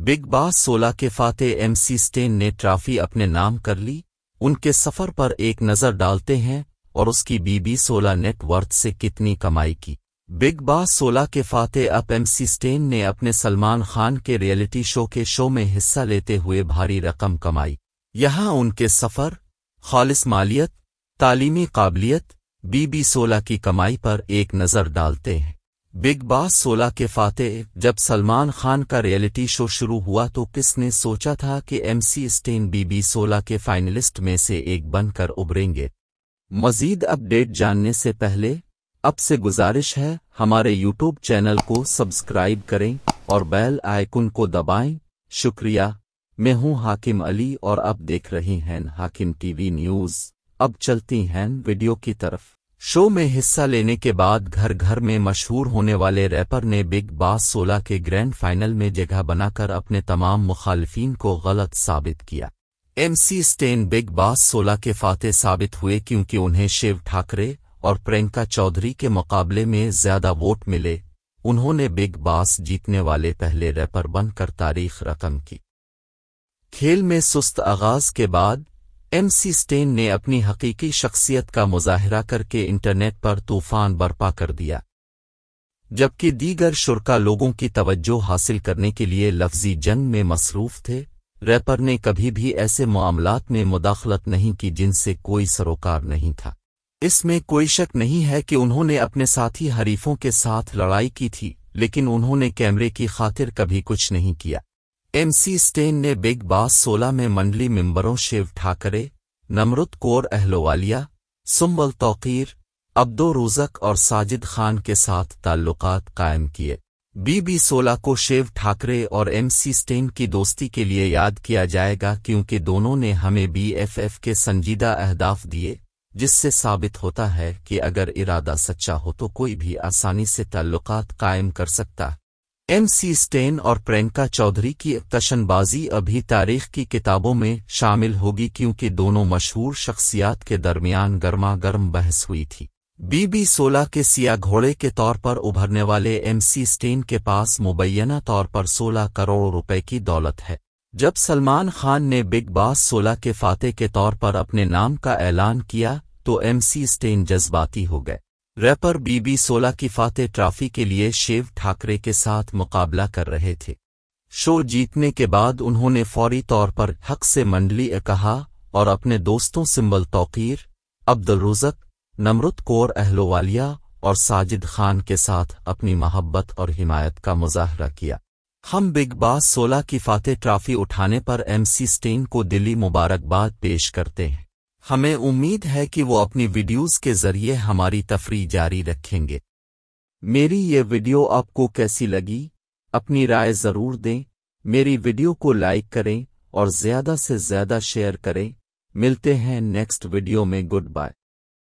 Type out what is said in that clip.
big Boss सोलह के फाते एमसी स्टेन ने ट्रॉफी अपने नाम कर ली उनके सफर पर एक नज़र डालते हैं और उसकी बीबी सोलह नेटवर्थ से कितनी कमाई की बिग बॉस सोलह के फाते अप एमसी स्टेन ने अपने सलमान खान के रियलिटी शो के शो में हिस्सा लेते हुए भारी रकम कमाई यहां उनके सफर खालिस मालियत तालीमी काबिलियत बीबी सोलह की कमाई पर एक नज़र डालते हैं बिग बॉस 16 के फाते जब सलमान खान का रियलिटी शो शुरू हुआ तो किसने सोचा था कि एमसी स्टेन बीबी 16 के फाइनलिस्ट में से एक बनकर उभरेंगे मजीद अपडेट जानने से पहले अब से गुजारिश है हमारे यूट्यूब चैनल को सब्सक्राइब करें और बेल आइकन को दबाएं शुक्रिया मैं हूं हाकिम अली और अब देख रहे हैं हाकिम टीवी न्यूज़ अब चलती हैं वीडियो की तरफ शो में हिस्सा लेने के बाद घर घर में मशहूर होने वाले रैपर ने बिग बॉस 16 के ग्रैंड फाइनल में जगह बनाकर अपने तमाम मुखालफी को गलत साबित किया एमसी स्टेन बिग बॉस 16 के फाते साबित हुए क्योंकि उन्हें शिव ठाकरे और प्रियंका चौधरी के मुकाबले में ज्यादा वोट मिले उन्होंने बिग बॉस जीतने वाले पहले रैपर बनकर तारीख रकम की खेल में सुस्त आगाज के बाद एम सी स्टेन ने अपनी हकीकी शख्सियत का मुजाहरा करके इंटरनेट पर तूफान बर्पा कर दिया जबकि दीगर शुरका लोगों की तवज्जो हासिल करने के लिए लफ्जी जंग में मसरूफ थे रैपर ने कभी भी ऐसे मामलात में मुदाखलत नहीं की जिनसे कोई सरोकार नहीं था इसमें कोई शक नहीं है कि उन्होंने अपने साथी हरीफों के साथ लड़ाई की थी लेकिन उन्होंने कैमरे की खातिर कभी कुछ नहीं किया एमसी स्टेन ने बिग बॉस सोलह में मंडली मेंबरों शिव ठाकरे नमरुत कौर अहलोवालिया सुम्बल तौकीर अब्दो रोजक और साजिद खान के साथ ताल्लुकात कायम किए बीबी सोलह को शिव ठाकरे और एमसी स्टेन की दोस्ती के लिए याद किया जाएगा क्योंकि दोनों ने हमें बीएफएफ के संजीदा अहदाफ दिए जिससे साबित होता है कि अगर इरादा सच्चा हो तो कोई भी आसानी से ताल्लुकात कायम कर सकता है एम सी स्टेन और प्रियंका चौधरी की तशनबाजी अभी तारीख की किताबों में शामिल होगी क्योंकि दोनों मशहूर शख्सियात के दरमियान गर्मा गर्म बहस हुई थी बीबी सोलह के सिया घोड़े के तौर पर उभरने वाले एम सी स्टेन के पास मुबैना तौर पर सोलह करोड़ रुपए की दौलत है जब सलमान खान ने बिग बॉस सोलह के फाते के तौर पर अपने नाम का ऐलान किया तो एम सी स्टेन जज्बाती हो गए रैपर बीबी सोला की फाते ट्रॉफी के लिए शिव ठाकरे के साथ मुकाबला कर रहे थे शो जीतने के बाद उन्होंने फौरी तौर पर हक से मंडली कहा और अपने दोस्तों सिंबल तौकीर अब्दुल रुजक नमरुत कौर अहलोवालिया और साजिद खान के साथ अपनी मोहब्बत और हिमायत का मुजाहरा किया हम बिग बॉस सोलह की फ़ाते ट्रॉफी उठाने पर एमसी स्टेन को दिल्ली मुबारकबाद पेश करते हैं हमें उम्मीद है कि वो अपनी वीडियोस के जरिए हमारी तफरी जारी रखेंगे मेरी ये वीडियो आपको कैसी लगी अपनी राय ज़रूर दें मेरी वीडियो को लाइक करें और ज़्यादा से ज़्यादा शेयर करें मिलते हैं नेक्स्ट वीडियो में गुड बाय